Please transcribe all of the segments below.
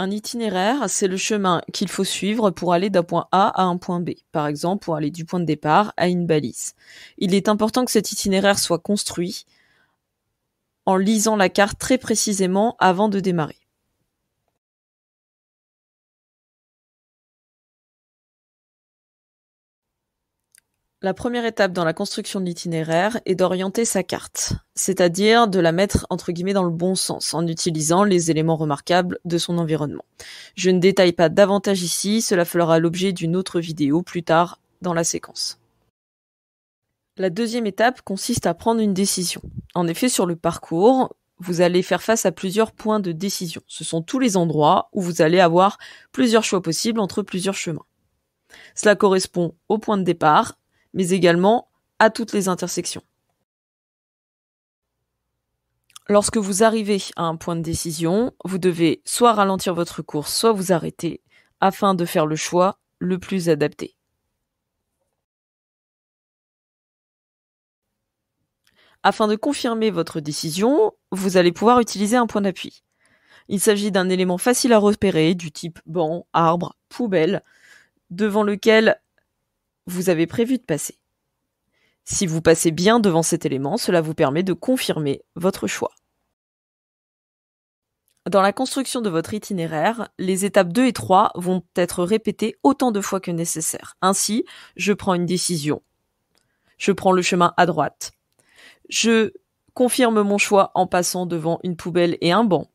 Un itinéraire, c'est le chemin qu'il faut suivre pour aller d'un point A à un point B, par exemple pour aller du point de départ à une balise. Il est important que cet itinéraire soit construit en lisant la carte très précisément avant de démarrer. La première étape dans la construction de l'itinéraire est d'orienter sa carte, c'est-à-dire de la mettre entre guillemets dans le bon sens en utilisant les éléments remarquables de son environnement. Je ne détaille pas davantage ici, cela fera l'objet d'une autre vidéo plus tard dans la séquence. La deuxième étape consiste à prendre une décision. En effet, sur le parcours, vous allez faire face à plusieurs points de décision. Ce sont tous les endroits où vous allez avoir plusieurs choix possibles entre plusieurs chemins. Cela correspond au point de départ mais également à toutes les intersections. Lorsque vous arrivez à un point de décision, vous devez soit ralentir votre course, soit vous arrêter, afin de faire le choix le plus adapté. Afin de confirmer votre décision, vous allez pouvoir utiliser un point d'appui. Il s'agit d'un élément facile à repérer du type banc, arbre, poubelle, devant lequel vous avez prévu de passer. Si vous passez bien devant cet élément, cela vous permet de confirmer votre choix. Dans la construction de votre itinéraire, les étapes 2 et 3 vont être répétées autant de fois que nécessaire. Ainsi, je prends une décision. Je prends le chemin à droite. Je confirme mon choix en passant devant une poubelle et un banc.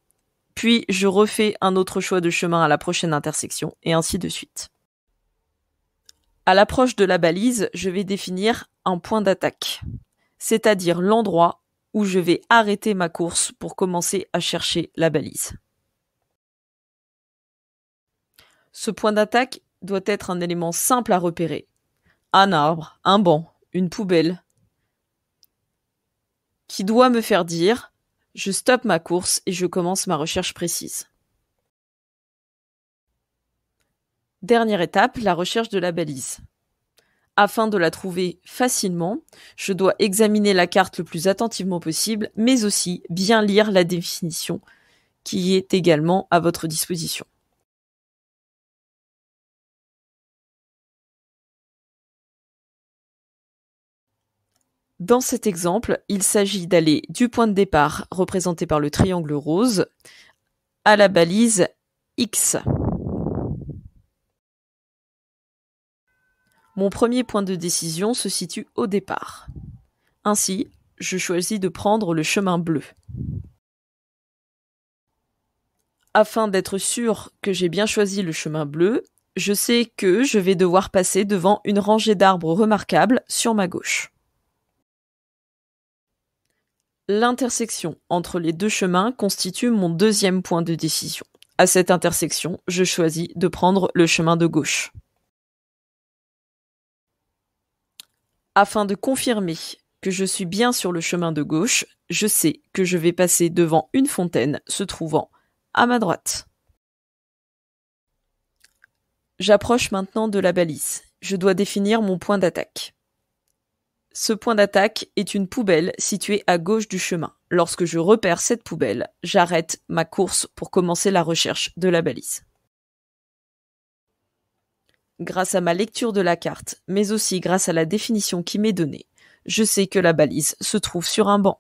Puis je refais un autre choix de chemin à la prochaine intersection, et ainsi de suite. À l'approche de la balise, je vais définir un point d'attaque, c'est-à-dire l'endroit où je vais arrêter ma course pour commencer à chercher la balise. Ce point d'attaque doit être un élément simple à repérer. Un arbre, un banc, une poubelle, qui doit me faire dire je stoppe ma course et je commence ma recherche précise. Dernière étape, la recherche de la balise. Afin de la trouver facilement, je dois examiner la carte le plus attentivement possible, mais aussi bien lire la définition qui est également à votre disposition. Dans cet exemple, il s'agit d'aller du point de départ représenté par le triangle rose à la balise X. Mon premier point de décision se situe au départ. Ainsi, je choisis de prendre le chemin bleu. Afin d'être sûr que j'ai bien choisi le chemin bleu, je sais que je vais devoir passer devant une rangée d'arbres remarquables sur ma gauche. L'intersection entre les deux chemins constitue mon deuxième point de décision. À cette intersection, je choisis de prendre le chemin de gauche. Afin de confirmer que je suis bien sur le chemin de gauche, je sais que je vais passer devant une fontaine se trouvant à ma droite. J'approche maintenant de la balise. Je dois définir mon point d'attaque. Ce point d'attaque est une poubelle située à gauche du chemin. Lorsque je repère cette poubelle, j'arrête ma course pour commencer la recherche de la balise. Grâce à ma lecture de la carte, mais aussi grâce à la définition qui m'est donnée, je sais que la balise se trouve sur un banc.